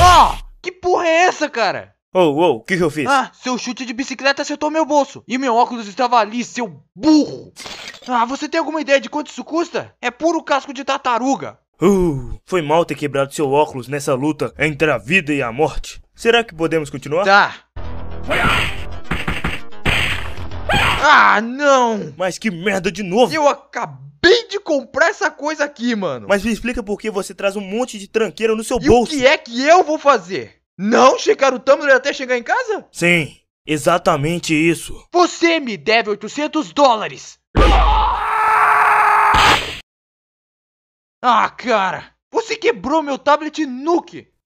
Ah! Que porra é essa, cara? Oh, oh, o que, que eu fiz? Ah, seu chute de bicicleta acertou meu bolso. E meu óculos estava ali, seu burro. Ah, você tem alguma ideia de quanto isso custa? É puro casco de tartaruga. Uh, foi mal ter quebrado seu óculos nessa luta entre a vida e a morte. Será que podemos continuar? Tá. Ah, não! Mas que merda de novo! Eu acabei comprar essa coisa aqui, mano. Mas me explica por que você traz um monte de tranqueira no seu e bolso. o que é que eu vou fazer? Não checar o Tumblr até chegar em casa? Sim, exatamente isso. Você me deve 800 dólares. Ah, cara. Você quebrou meu tablet Nuke.